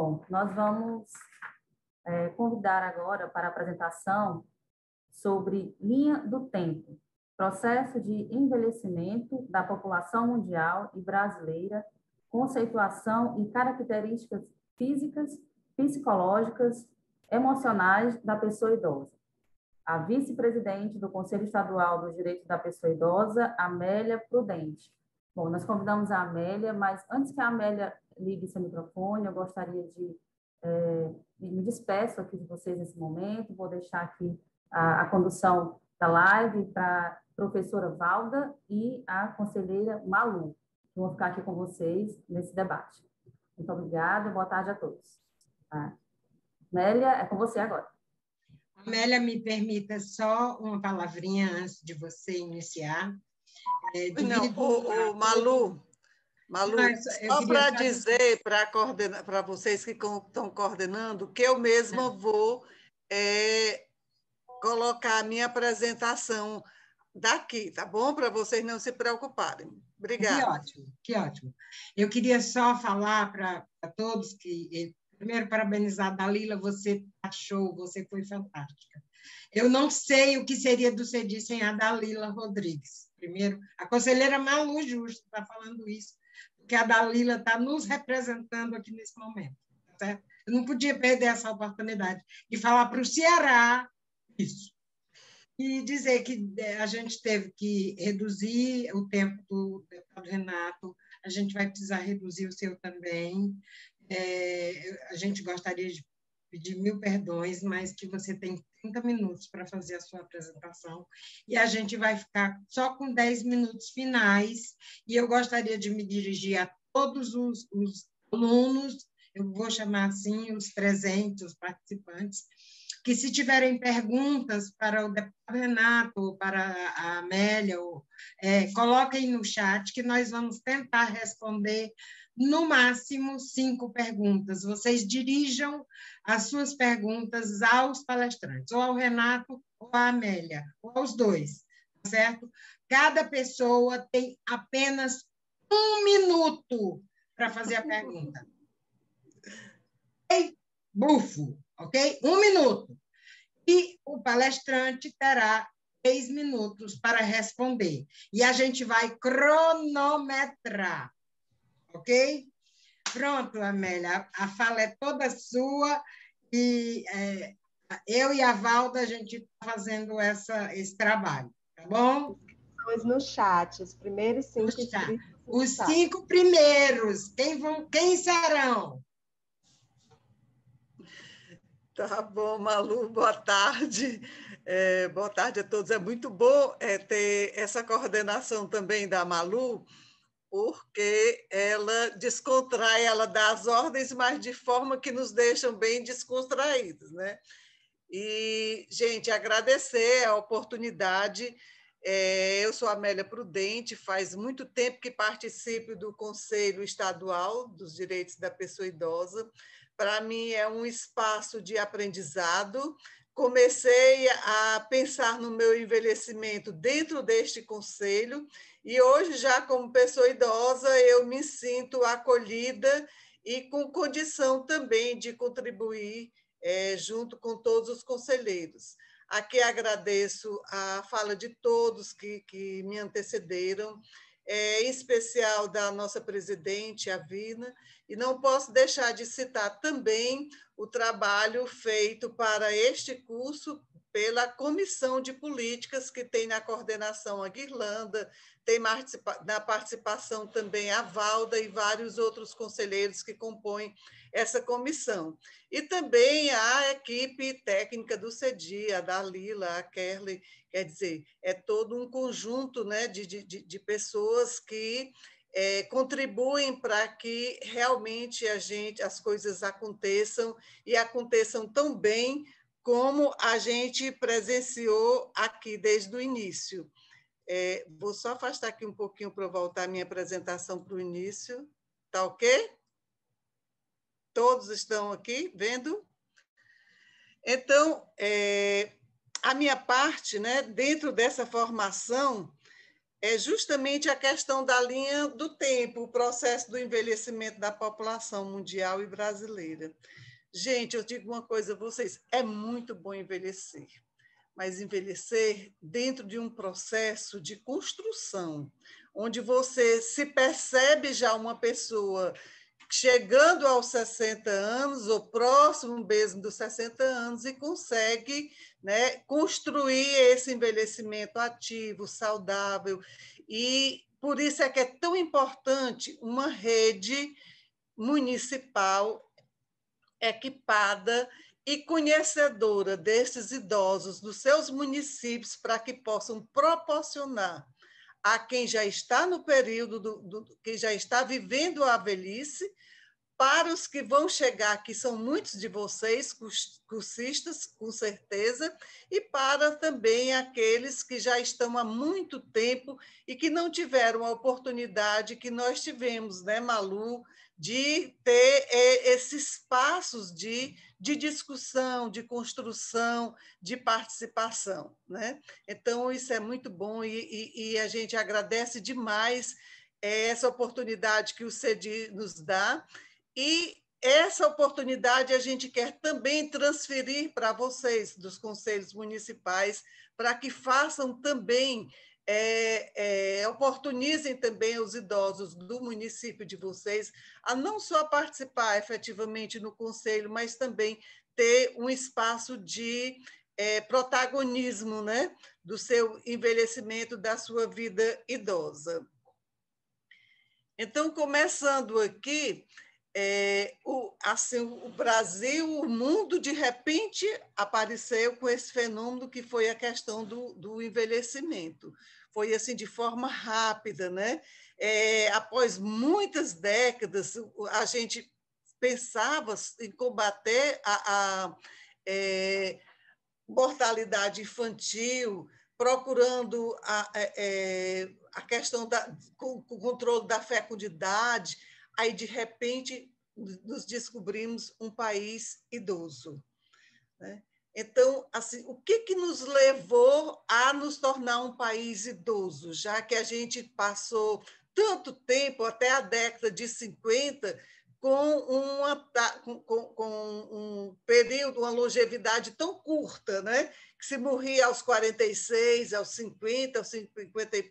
Bom, nós vamos é, convidar agora para a apresentação sobre linha do tempo, processo de envelhecimento da população mundial e brasileira, conceituação e características físicas, psicológicas, emocionais da pessoa idosa. A vice-presidente do Conselho Estadual dos Direitos da Pessoa Idosa, Amélia Prudente. Bom, nós convidamos a Amélia, mas antes que a Amélia ligue seu microfone. Eu gostaria de, é, me despeço aqui de vocês nesse momento. Vou deixar aqui a, a condução da live para professora Valda e a conselheira Malu, que vão ficar aqui com vocês nesse debate. Muito obrigada, boa tarde a todos. Tá? Amélia, é com você agora. Amélia, me permita só uma palavrinha antes de você iniciar. É, Não, o, o Malu, Malu, só para dizer para vocês que estão coordenando, que eu mesma é. vou é, colocar a minha apresentação daqui, tá bom? Para vocês não se preocuparem. Obrigada. Que ótimo, que ótimo. Eu queria só falar para todos que, eh, primeiro, parabenizar, Dalila, você achou, tá você foi fantástica. Eu não sei o que seria do CEDI sem a Dalila Rodrigues. Primeiro, a conselheira Malu Justo está falando isso que a Dalila está nos representando aqui nesse momento. Certo? Eu não podia perder essa oportunidade de falar para o Ceará isso. E dizer que é, a gente teve que reduzir o tempo do deputado Renato, a gente vai precisar reduzir o seu também. É, a gente gostaria de pedir mil perdões, mas que você tem 30 minutos para fazer a sua apresentação e a gente vai ficar só com 10 minutos finais. E eu gostaria de me dirigir a todos os, os alunos, eu vou chamar assim os presentes, os participantes, que se tiverem perguntas para o deputado Renato, para a Amélia, ou, é, coloquem no chat que nós vamos tentar responder no máximo cinco perguntas. Vocês dirijam as suas perguntas aos palestrantes, ou ao Renato, ou à Amélia, ou aos dois, tá certo? Cada pessoa tem apenas um minuto para fazer a pergunta. Ei, bufo, ok? Um minuto. E o palestrante terá três minutos para responder. E a gente vai cronometrar ok? Pronto, Amélia, a fala é toda sua e é, eu e a Valda, a gente está fazendo essa, esse trabalho, tá bom? Pois no chat, os primeiros cinco Os cinco primeiros, quem, vão, quem serão? Tá bom, Malu, boa tarde. É, boa tarde a todos. É muito bom é, ter essa coordenação também da Malu, porque ela descontrai, ela dá as ordens, mas de forma que nos deixam bem descontraídos, né? E, gente, agradecer a oportunidade. É, eu sou Amélia Prudente, faz muito tempo que participo do Conselho Estadual dos Direitos da Pessoa Idosa. Para mim é um espaço de aprendizado, comecei a pensar no meu envelhecimento dentro deste conselho e hoje, já como pessoa idosa, eu me sinto acolhida e com condição também de contribuir é, junto com todos os conselheiros. Aqui agradeço a fala de todos que, que me antecederam é, especial da nossa presidente, a Vina, e não posso deixar de citar também o trabalho feito para este curso pela Comissão de Políticas, que tem na coordenação a Guirlanda, tem participa na participação também a Valda e vários outros conselheiros que compõem essa comissão. E também a equipe técnica do CEDI, a Dalila, a Kerley, quer dizer, é todo um conjunto né, de, de, de pessoas que é, contribuem para que realmente a gente, as coisas aconteçam e aconteçam tão bem como a gente presenciou aqui desde o início. É, vou só afastar aqui um pouquinho para voltar a minha apresentação para o início. Tá ok? todos estão aqui vendo. Então, é, a minha parte, né, dentro dessa formação, é justamente a questão da linha do tempo, o processo do envelhecimento da população mundial e brasileira. Gente, eu digo uma coisa a vocês: é muito bom envelhecer, mas envelhecer dentro de um processo de construção, onde você se percebe já uma pessoa chegando aos 60 anos, ou próximo mesmo dos 60 anos, e consegue né, construir esse envelhecimento ativo, saudável. E por isso é que é tão importante uma rede municipal equipada e conhecedora desses idosos dos seus municípios para que possam proporcionar a quem já está no período do, do, quem já está vivendo a velhice, para os que vão chegar, que são muitos de vocês, cursistas, com certeza, e para também aqueles que já estão há muito tempo e que não tiveram a oportunidade que nós tivemos, né, Malu de ter é, esses espaços de, de discussão, de construção, de participação. Né? Então, isso é muito bom e, e, e a gente agradece demais essa oportunidade que o CEDI nos dá e essa oportunidade a gente quer também transferir para vocês, dos conselhos municipais, para que façam também é, é, oportunizem também os idosos do município de vocês a não só participar efetivamente no conselho, mas também ter um espaço de é, protagonismo né, do seu envelhecimento, da sua vida idosa. Então, começando aqui, é, o, assim, o Brasil, o mundo, de repente, apareceu com esse fenômeno que foi a questão do, do envelhecimento foi assim de forma rápida, né? É, após muitas décadas, a gente pensava em combater a, a é, mortalidade infantil, procurando a, eh, a questão do controle da fecundidade, aí de repente nos descobrimos um país idoso. Né? Então, assim, o que, que nos levou a nos tornar um país idoso, já que a gente passou tanto tempo, até a década de 50, com, uma, com, com, um período, uma longevidade tão curta, né? que se morria aos 46, aos 50, aos 50 e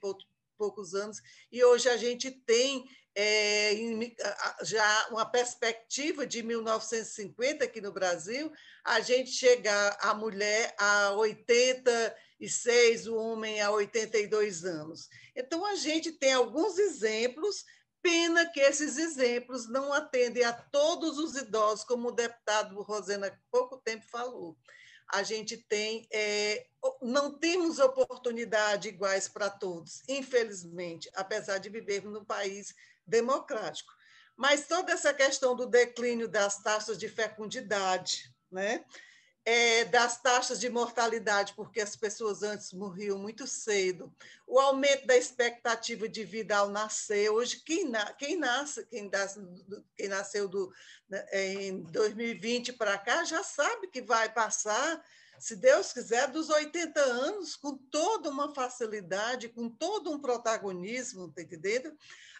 poucos anos, e hoje a gente tem é, em, já uma perspectiva de 1950 aqui no Brasil, a gente chegar a mulher a 86, o homem a 82 anos. Então, a gente tem alguns exemplos, pena que esses exemplos não atendem a todos os idosos, como o deputado Rosena pouco tempo falou. A gente tem, é, não temos oportunidades iguais para todos, infelizmente, apesar de vivermos num país democrático. Mas toda essa questão do declínio das taxas de fecundidade, né? É, das taxas de mortalidade, porque as pessoas antes morriam muito cedo, o aumento da expectativa de vida ao nascer. Hoje, quem, na, quem, nasce, quem, das, quem nasceu do, né, em 2020 para cá já sabe que vai passar, se Deus quiser, dos 80 anos, com toda uma facilidade, com todo um protagonismo, tá entendendo?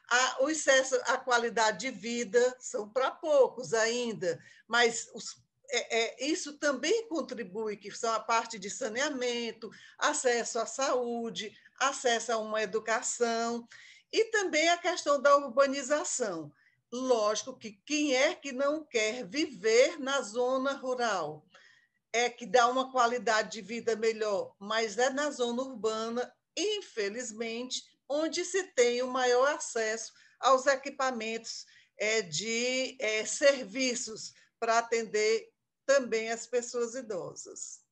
A, o excesso, a qualidade de vida são para poucos ainda, mas os, é, é, isso também contribui, que são a parte de saneamento, acesso à saúde, acesso a uma educação e também a questão da urbanização. Lógico que quem é que não quer viver na zona rural? É que dá uma qualidade de vida melhor, mas é na zona urbana, infelizmente, onde se tem o maior acesso aos equipamentos é, de é, serviços para atender também as pessoas idosas.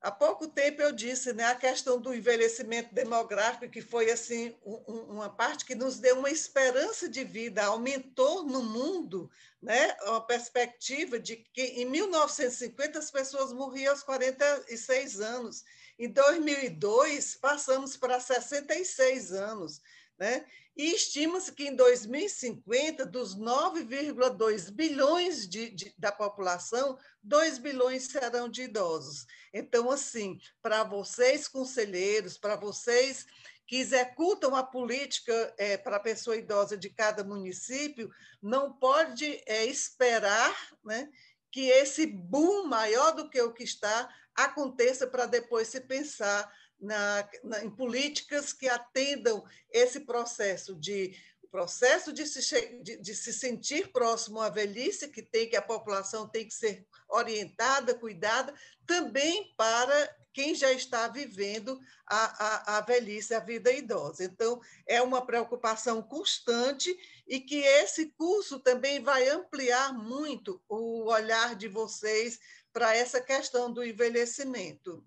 Há pouco tempo eu disse né, a questão do envelhecimento demográfico, que foi assim uma parte que nos deu uma esperança de vida, aumentou no mundo né, a perspectiva de que em 1950 as pessoas morriam aos 46 anos em 2002, passamos para 66 anos. Né? E estima-se que em 2050, dos 9,2 bilhões de, de, da população, 2 bilhões serão de idosos. Então, assim, para vocês, conselheiros, para vocês que executam a política é, para a pessoa idosa de cada município, não pode é, esperar né, que esse boom maior do que o que está aconteça para depois se pensar na, na, em políticas que atendam esse processo de processo de se, de, de se sentir próximo à velhice, que tem que a população tem que ser orientada, cuidada, também para quem já está vivendo a, a, a velhice, a vida idosa. Então, é uma preocupação constante e que esse curso também vai ampliar muito o olhar de vocês para essa questão do envelhecimento.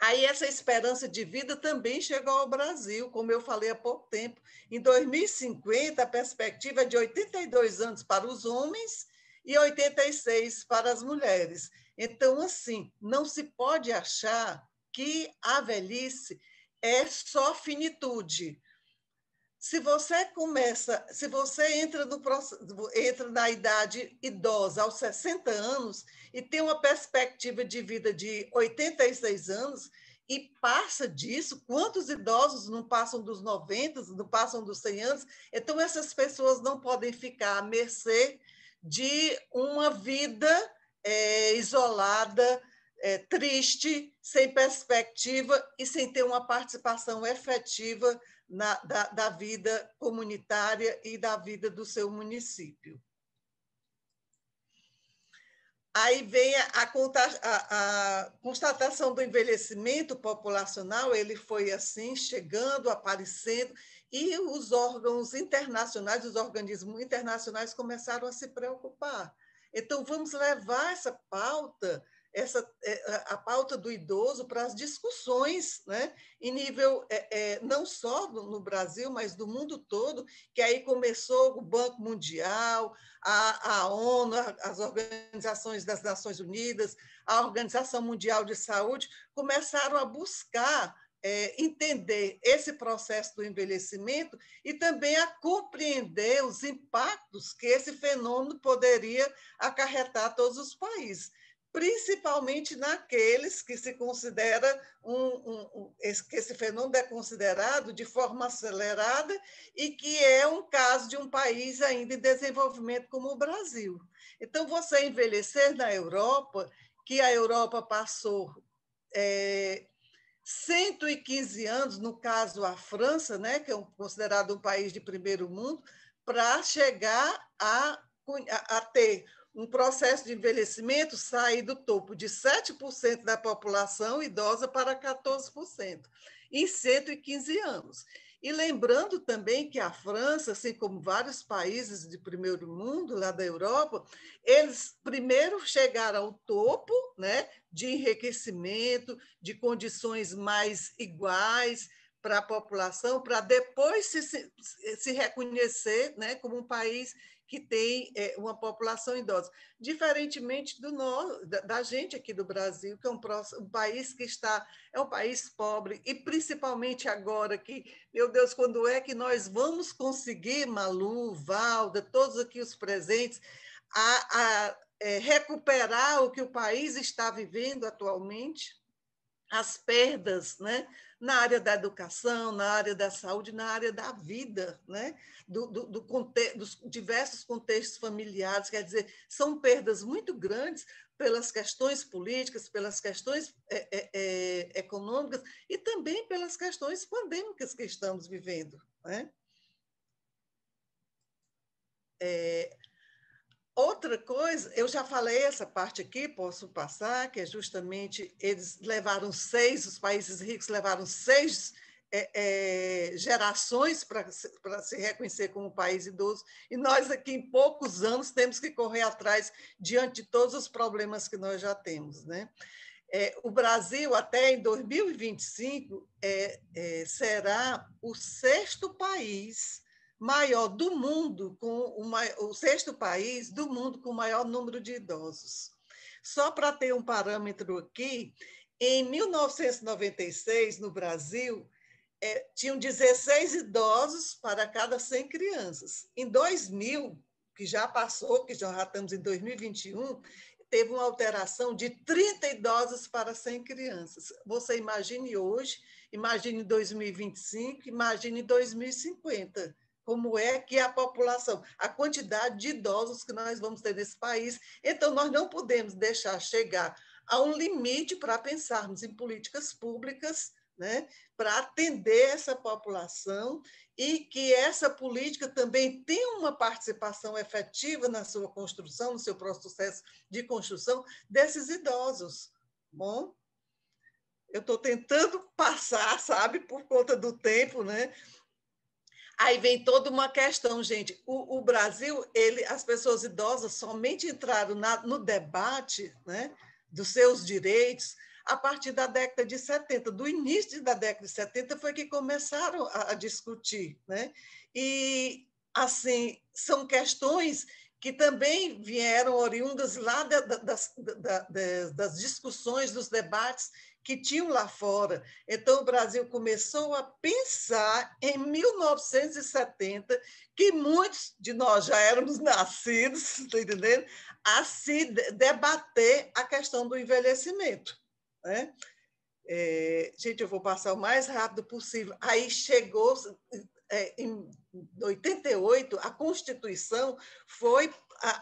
Aí essa esperança de vida também chegou ao Brasil, como eu falei há pouco tempo. Em 2050, a perspectiva é de 82 anos para os homens e 86 para as mulheres. Então, assim, não se pode achar que a velhice é só finitude se você começa, se você entra, no, entra na idade idosa aos 60 anos e tem uma perspectiva de vida de 86 anos e passa disso, quantos idosos não passam dos 90, não passam dos 100 anos? Então, essas pessoas não podem ficar à mercê de uma vida é, isolada, é, triste, sem perspectiva e sem ter uma participação efetiva na, da, da vida comunitária e da vida do seu município. Aí vem a, a, a, constatação do envelhecimento populacional, ele foi assim, chegando, aparecendo, e os órgãos internacionais, os organismos internacionais começaram a se preocupar. Então, vamos levar essa pauta essa, é, a pauta do idoso para as discussões, né, em nível é, é, não só no Brasil, mas do mundo todo, que aí começou o Banco Mundial, a, a ONU, as organizações das Nações Unidas, a Organização Mundial de Saúde, começaram a buscar é, entender esse processo do envelhecimento e também a compreender os impactos que esse fenômeno poderia acarretar a todos os países principalmente naqueles que se considera um, um, um, que esse fenômeno é considerado de forma acelerada e que é um caso de um país ainda em desenvolvimento como o Brasil. Então, você envelhecer na Europa, que a Europa passou é, 115 anos, no caso a França, né, que é um, considerado um país de primeiro mundo, para chegar a, a ter um processo de envelhecimento sair do topo de 7% da população idosa para 14%, em 115 anos. E lembrando também que a França, assim como vários países de primeiro mundo lá da Europa, eles primeiro chegaram ao topo né, de enriquecimento, de condições mais iguais para a população, para depois se, se, se reconhecer né, como um país que tem é, uma população idosa. Diferentemente do no, da, da, gente aqui do Brasil, que é um, próximo, um, país que está, é um país pobre, e principalmente agora que, meu Deus, quando é que nós vamos conseguir, Malu, Valda, todos aqui os presentes, a, a é, recuperar o que o país está vivendo atualmente? as perdas né, na área da educação, na área da saúde, na área da vida, né, do, do, do conte dos diversos contextos familiares, quer dizer, são perdas muito grandes pelas questões políticas, pelas questões é, é, é, econômicas e também pelas questões pandêmicas que estamos vivendo. Né? É, Outra coisa, eu já falei essa parte aqui, posso passar, que é justamente eles levaram seis, os países ricos levaram seis é, é, gerações para se reconhecer como país idoso, e nós aqui em poucos anos temos que correr atrás diante de todos os problemas que nós já temos. Né? É, o Brasil, até em 2025, é, é, será o sexto país maior do mundo, com o, o sexto país do mundo com o maior número de idosos. Só para ter um parâmetro aqui, em 1996, no Brasil, é, tinham 16 idosos para cada 100 crianças. Em 2000, que já passou, que já estamos em 2021, teve uma alteração de 30 idosos para 100 crianças. Você imagine hoje, imagine 2025, imagine 2050 como é que é a população, a quantidade de idosos que nós vamos ter nesse país. Então, nós não podemos deixar chegar a um limite para pensarmos em políticas públicas né, para atender essa população e que essa política também tenha uma participação efetiva na sua construção, no seu processo de construção desses idosos. Bom, eu estou tentando passar, sabe, por conta do tempo, né? Aí vem toda uma questão, gente. O, o Brasil, ele, as pessoas idosas somente entraram na, no debate né, dos seus direitos a partir da década de 70. Do início da década de 70 foi que começaram a, a discutir. Né? E, assim, são questões que também vieram oriundas lá da, da, das, discussões, dos debates que tinham lá fora. Então, o Brasil começou a pensar em 1970, que muitos de nós já éramos nascidos, está entendendo? a se debater a questão do envelhecimento. Né? É, gente, eu vou passar o mais rápido possível. Aí chegou, é, em 88, a Constituição foi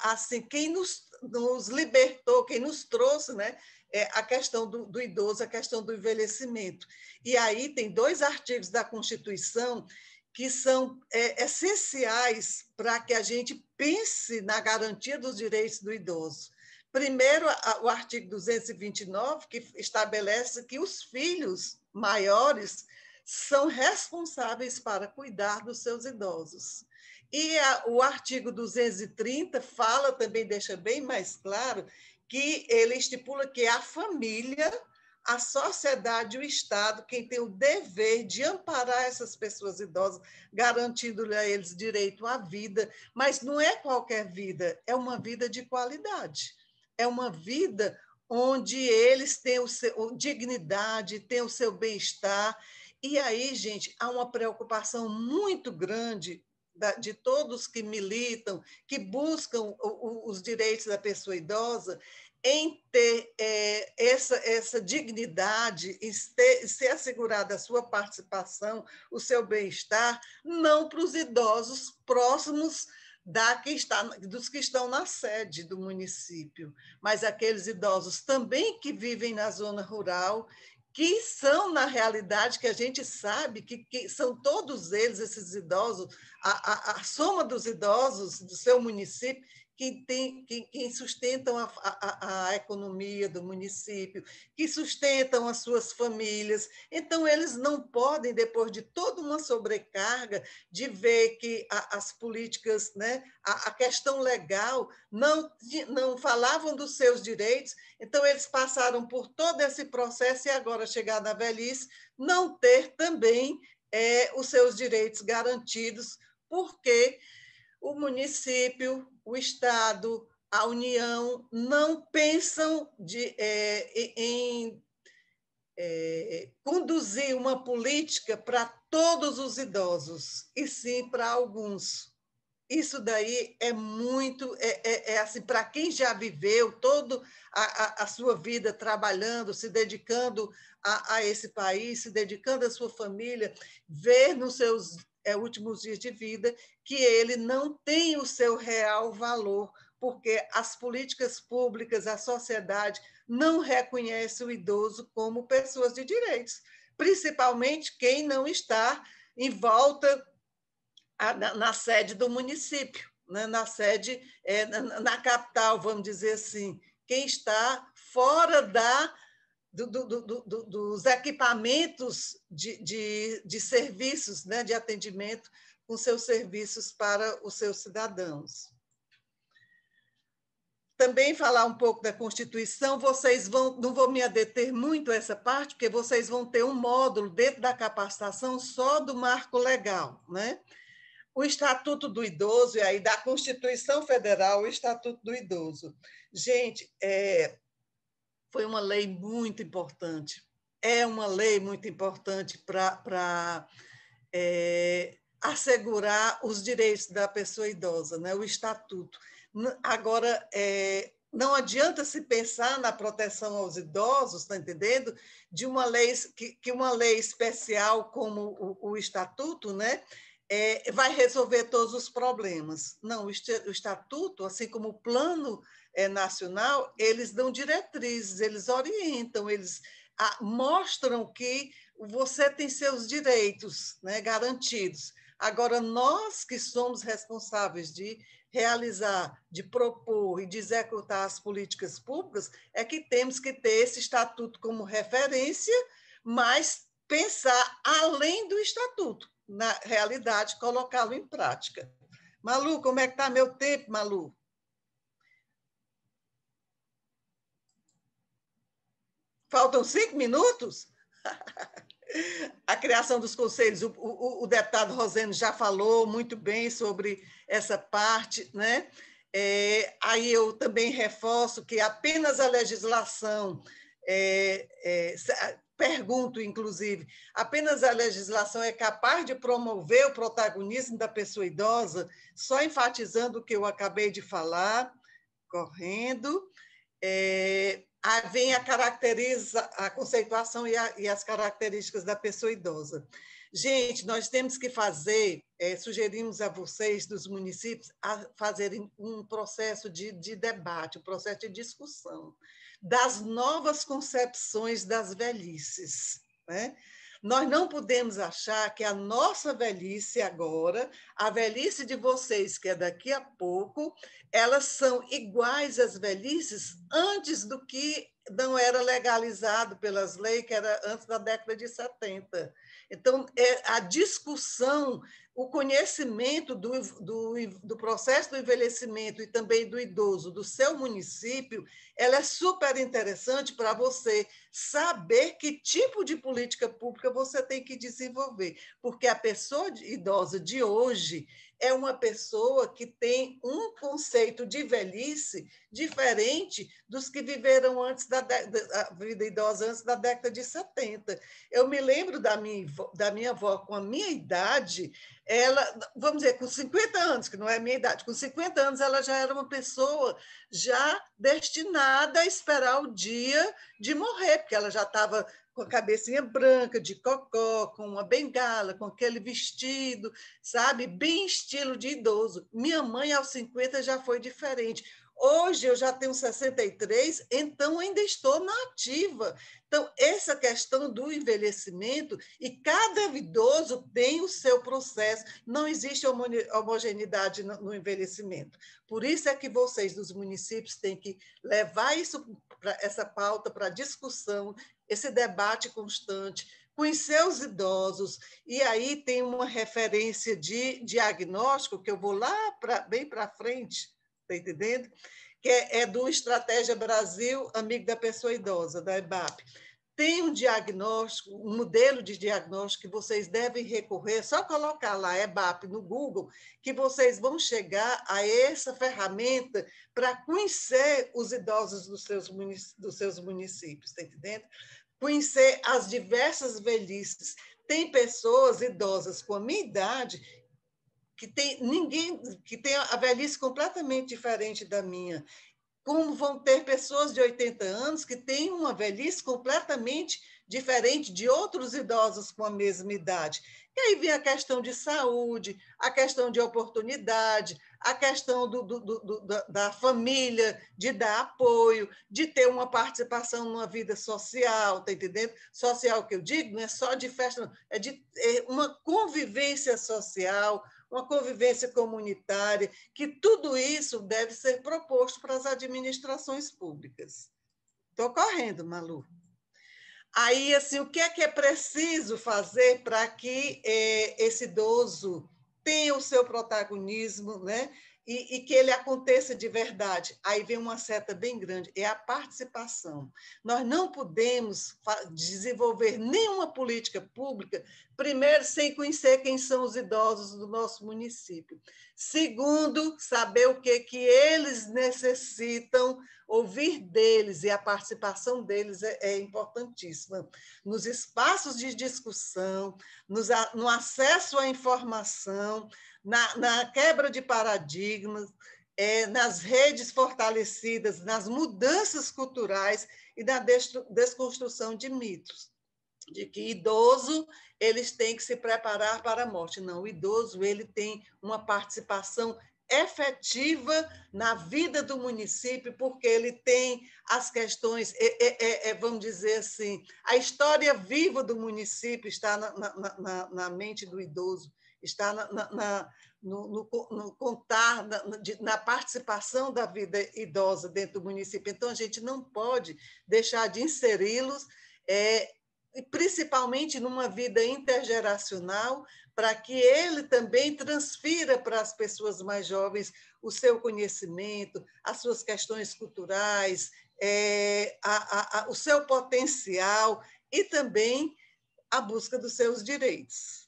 assim quem nos nos libertou, quem nos trouxe né, é a questão do, do idoso, a questão do envelhecimento. E aí tem dois artigos da Constituição que são é, essenciais para que a gente pense na garantia dos direitos do idoso. Primeiro, a, o artigo 229, que estabelece que os filhos maiores são responsáveis para cuidar dos seus idosos. E a, o artigo 230 fala também, deixa bem mais claro, que ele estipula que a família, a sociedade e o Estado quem tem o dever de amparar essas pessoas idosas, garantindo-lhe a eles direito à vida, mas não é qualquer vida, é uma vida de qualidade. É uma vida onde eles têm o seu dignidade, têm o seu bem-estar. E aí, gente, há uma preocupação muito grande de todos que militam, que buscam os direitos da pessoa idosa, em ter é, essa, essa dignidade, em ter, ser assegurada a sua participação, o seu bem-estar, não para os idosos próximos da que está, dos que estão na sede do município, mas aqueles idosos também que vivem na zona rural que são, na realidade, que a gente sabe que, que são todos eles, esses idosos, a, a, a, soma dos idosos do seu município, quem, tem, quem, quem sustentam a, a, a, economia do município, que sustentam as suas famílias. Então, eles não podem, depois de toda uma sobrecarga, de ver que a, as políticas, né, a, questão legal, não, não falavam dos seus direitos, então eles passaram por todo esse processo e agora, chegar na velhice, não ter também é, os seus direitos garantidos, porque o município, o Estado, a União não pensam de, é, em é, conduzir uma política para todos os idosos, e sim para alguns. Isso daí é muito, é, é, é assim, para quem já viveu toda a, a, sua vida trabalhando, se dedicando a, a esse país, se dedicando à sua família, ver nos seus é, últimos dias de vida, que ele não tem o seu real valor, porque as políticas públicas, a sociedade não reconhece o idoso como pessoas de direitos, principalmente quem não está em volta a, ah, na, na, sede do município, né? na sede, é, na, na capital, vamos dizer assim, quem está fora da do, do, do, dos equipamentos de, de, de serviços, né, de atendimento com seus serviços para os seus cidadãos. Também falar um pouco da Constituição, vocês vão, não vou me deter muito essa parte, porque vocês vão ter um módulo dentro da capacitação só do marco legal, né? o Estatuto do Idoso, e aí da Constituição Federal, o Estatuto do Idoso. Gente, é, foi uma lei muito importante. É uma lei muito importante para é, assegurar os direitos da pessoa idosa, né? o estatuto. Agora, é, não adianta se pensar na proteção aos idosos, está entendendo? De uma lei que, que uma lei especial como o, o estatuto, né? é, vai resolver todos os problemas. Não, o estatuto, assim como o plano é, nacional, eles dão diretrizes, eles orientam, eles a, mostram que você tem seus direitos né, garantidos. Agora, nós que somos responsáveis de realizar, de propor e de executar as políticas públicas, é que temos que ter esse estatuto como referência, mas pensar além do estatuto na realidade, colocá-lo em prática. Malu, como é que está meu tempo, Malu? Faltam cinco minutos? a criação dos conselhos, o, o, o, deputado Roseno já falou muito bem sobre essa parte, né? É, aí eu também reforço que apenas a legislação é, é, pergunto, inclusive, apenas a legislação é capaz de promover o protagonismo da pessoa idosa, só enfatizando o que eu acabei de falar, correndo. É, aí vem a caracteriza, a conceituação e, a, e, as características da pessoa idosa. Gente, nós temos que fazer, é, sugerimos a vocês dos municípios a fazerem um processo de, de debate, um processo de discussão das novas concepções das velhices. Né? Nós não podemos achar que a nossa velhice agora, a velhice de vocês, que é daqui a pouco, elas são iguais às velhices antes do que não era legalizado pelas leis, que era antes da década de 70. Então, é, a discussão o conhecimento do, do, do, processo do envelhecimento e também do idoso do seu município, ela é super interessante para você saber que tipo de política pública você tem que desenvolver, porque a pessoa idosa de hoje é uma pessoa que tem um conceito de velhice diferente dos que viveram antes da, da vida idosa, antes da década de 70. Eu me lembro da minha, da minha avó com a minha idade, ela, vamos dizer, com 50 anos, que não é a minha idade, com 50 anos ela já era uma pessoa já destinada a esperar o dia de morrer, porque ela já estava com a cabecinha branca, de cocó, com uma bengala, com aquele vestido, sabe? Bem estilo de idoso. Minha mãe, aos 50, já foi diferente Hoje eu já tenho 63, então ainda estou na ativa. Então, essa questão do envelhecimento, e cada idoso tem o seu processo, não existe homogeneidade no envelhecimento. Por isso é que vocês dos municípios têm que levar isso, essa pauta para discussão, esse debate constante, conhecer os idosos. E aí tem uma referência de diagnóstico que eu vou lá pra, bem para frente Está entendendo? Que é, é do Estratégia Brasil, Amigo da Pessoa Idosa, da EBAP. Tem um diagnóstico, um modelo de diagnóstico que vocês devem recorrer, só colocar lá EBAP no Google, que vocês vão chegar a essa ferramenta para conhecer os idosos dos seus, dos seus municípios, está entendendo? Conhecer as diversas velhices, tem pessoas idosas com a minha idade que tem ninguém que tem a velhice completamente diferente da minha. Como vão ter pessoas de 80 anos que têm uma velhice completamente diferente de outros idosos com a mesma idade. E aí vem a questão de saúde, a questão de oportunidade, a questão do, do, do, da família, de dar apoio, de ter uma participação numa vida social, tá entendendo? Social que eu digo, não é só de festa, não. é de é uma convivência social, uma convivência comunitária, que tudo isso deve ser proposto para as administrações públicas. Estou correndo, Malu. Aí, assim, o que é que é preciso fazer para que eh, esse idoso tenha o seu protagonismo, né? e, e, que ele aconteça de verdade. Aí vem uma seta bem grande, é a participação. Nós não podemos desenvolver nenhuma política pública, primeiro, sem conhecer quem são os idosos do nosso município. Segundo, saber o que, que eles necessitam, ouvir deles, e a participação deles é, é importantíssima. Nos espaços de discussão, nos, no acesso à informação, na, na quebra de paradigmas, é, nas redes fortalecidas, nas mudanças culturais e na desconstrução de mitos de que idoso eles têm que se preparar para a morte. Não, o idoso ele tem uma participação efetiva na vida do município, porque ele tem as questões, é, é, é, é vamos dizer assim, a história viva do município está na, na, na, na mente do idoso está na, na, na no, no, no, contar, na, na, participação da vida idosa dentro do município. Então, a gente não pode deixar de inseri-los, é, principalmente numa vida intergeracional, para que ele também transfira para as pessoas mais jovens o seu conhecimento, as suas questões culturais, é, a, a, a, o seu potencial e também a busca dos seus direitos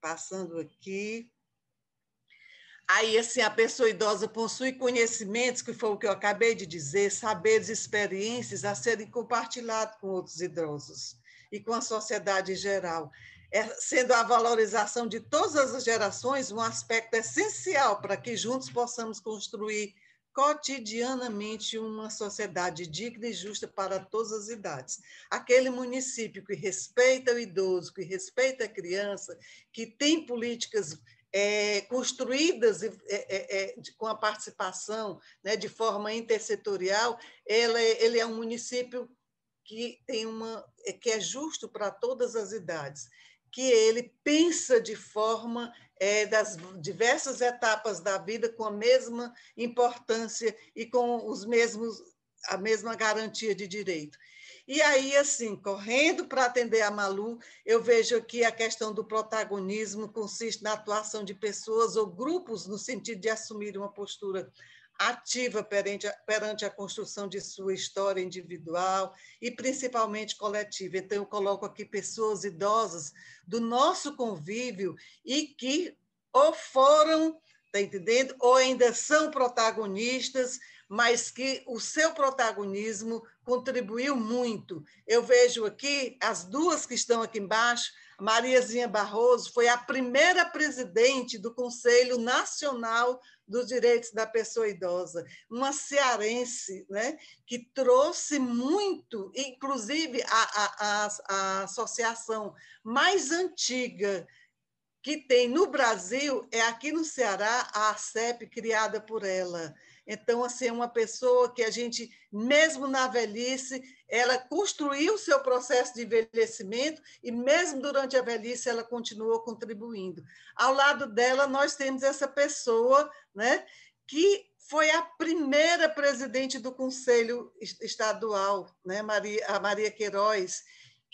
passando aqui. Aí, assim, a pessoa idosa possui conhecimentos, que foi o que eu acabei de dizer, saberes, experiências a serem compartilhados com outros idosos e com a sociedade em geral, é, sendo a valorização de todas as gerações um aspecto essencial para que juntos possamos construir cotidianamente uma sociedade digna e justa para todas as idades. Aquele município que respeita o idoso, que respeita a criança, que tem políticas é, construídas é, é, é com a participação né, de forma intersetorial, é, ele é um município que tem uma é, que é justo para todas as idades que ele pensa de forma é, das diversas etapas da vida com a mesma importância e com os mesmos a mesma garantia de direito. E aí, assim, correndo para atender a Malu, eu vejo que a questão do protagonismo consiste na atuação de pessoas ou grupos no sentido de assumir uma postura ativa perante a, perante a construção de sua história individual e principalmente coletiva. Então, eu coloco aqui pessoas idosas do nosso convívio e que ou foram, está entendendo, ou ainda são protagonistas, mas que o seu protagonismo contribuiu muito. Eu vejo aqui as duas que estão aqui embaixo, Mariazinha Barroso foi a primeira presidente do Conselho Nacional dos Direitos da Pessoa Idosa, uma cearense né, que trouxe muito, inclusive a, a, a, a associação mais antiga que tem no Brasil é aqui no Ceará a ACEP, criada por ela. Então, assim, é uma pessoa que a gente, mesmo na velhice, ela construiu o seu processo de envelhecimento e, mesmo durante a velhice, ela continuou contribuindo. Ao lado dela, nós temos essa pessoa, né, que foi a primeira presidente do Conselho Estadual, né, Maria, a Maria Queiroz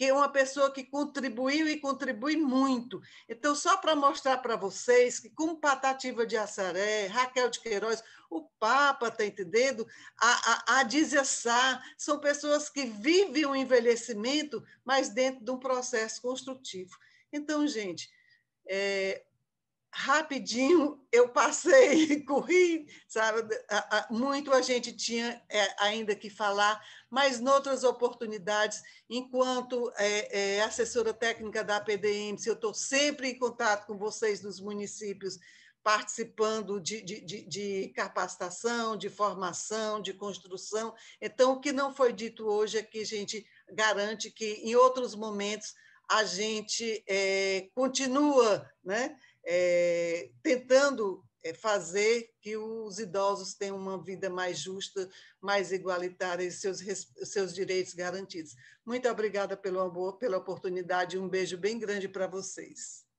que é uma pessoa que contribuiu e contribui muito. Então, só para mostrar para vocês que, como Patativa de Assaré, Raquel de Queiroz, o Papa tem tá entendendo, a, a, a Dizessá, são pessoas que vivem o envelhecimento, mas dentro de um processo construtivo. Então, gente, é, rapidinho eu passei, corri, sabe? Muito a gente tinha é, ainda que falar, mas noutras oportunidades, enquanto é, é, assessora técnica da PDM, eu estou sempre em contato com vocês nos municípios, participando de, de, de, de capacitação, de formação, de construção. Então, o que não foi dito hoje é que a gente garante que em outros momentos a gente é, continua, né? é, tentando é, fazer que os idosos tenham uma vida mais justa, mais igualitária e seus, seus direitos garantidos. Muito obrigada pelo, pela oportunidade e um beijo bem grande para vocês.